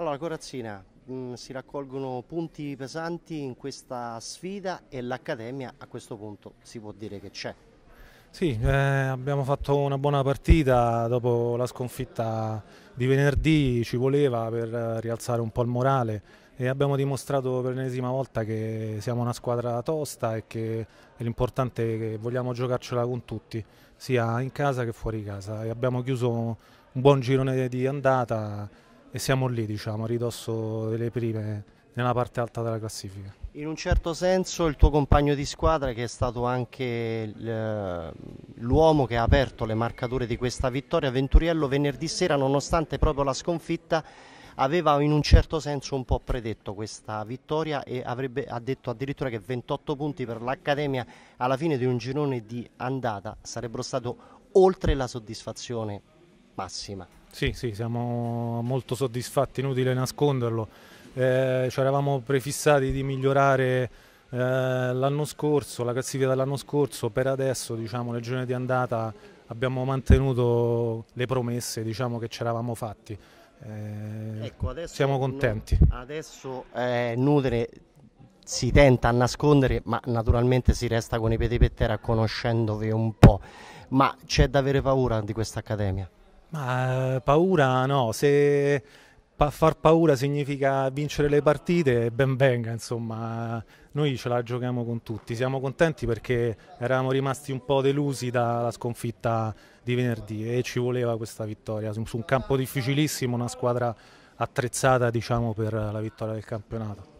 Allora Corazzina, mm, si raccolgono punti pesanti in questa sfida e l'Accademia a questo punto si può dire che c'è. Sì, eh, abbiamo fatto una buona partita dopo la sconfitta di venerdì, ci voleva per eh, rialzare un po' il morale e abbiamo dimostrato per l'ennesima volta che siamo una squadra tosta e che l'importante è che vogliamo giocarcela con tutti, sia in casa che fuori casa e abbiamo chiuso un buon girone di andata e siamo lì, diciamo, a ridosso delle prime nella parte alta della classifica. In un certo senso il tuo compagno di squadra che è stato anche l'uomo che ha aperto le marcature di questa vittoria, Venturiello venerdì sera nonostante proprio la sconfitta aveva in un certo senso un po' predetto questa vittoria e avrebbe, ha detto addirittura che 28 punti per l'Accademia alla fine di un girone di andata sarebbero stato oltre la soddisfazione massima. Sì, sì, siamo molto soddisfatti, inutile nasconderlo. Eh, ci eravamo prefissati di migliorare eh, l'anno scorso, la classifica dell'anno scorso, per adesso diciamo, le giornate di andata abbiamo mantenuto le promesse diciamo, che ci eravamo fatti. Eh, ecco, adesso, siamo contenti. Adesso eh, Nutre si tenta a nascondere, ma naturalmente si resta con i piedi per terra conoscendovi un po'. Ma c'è da avere paura di questa accademia? Ma eh, paura no, se pa- far paura significa vincere le partite, ben venga, insomma, noi ce la giochiamo con tutti, siamo contenti perché eravamo rimasti un po' delusi dalla sconfitta di venerdì e ci voleva questa vittoria su un campo difficilissimo, una squadra attrezzata diciamo, per la vittoria del campionato.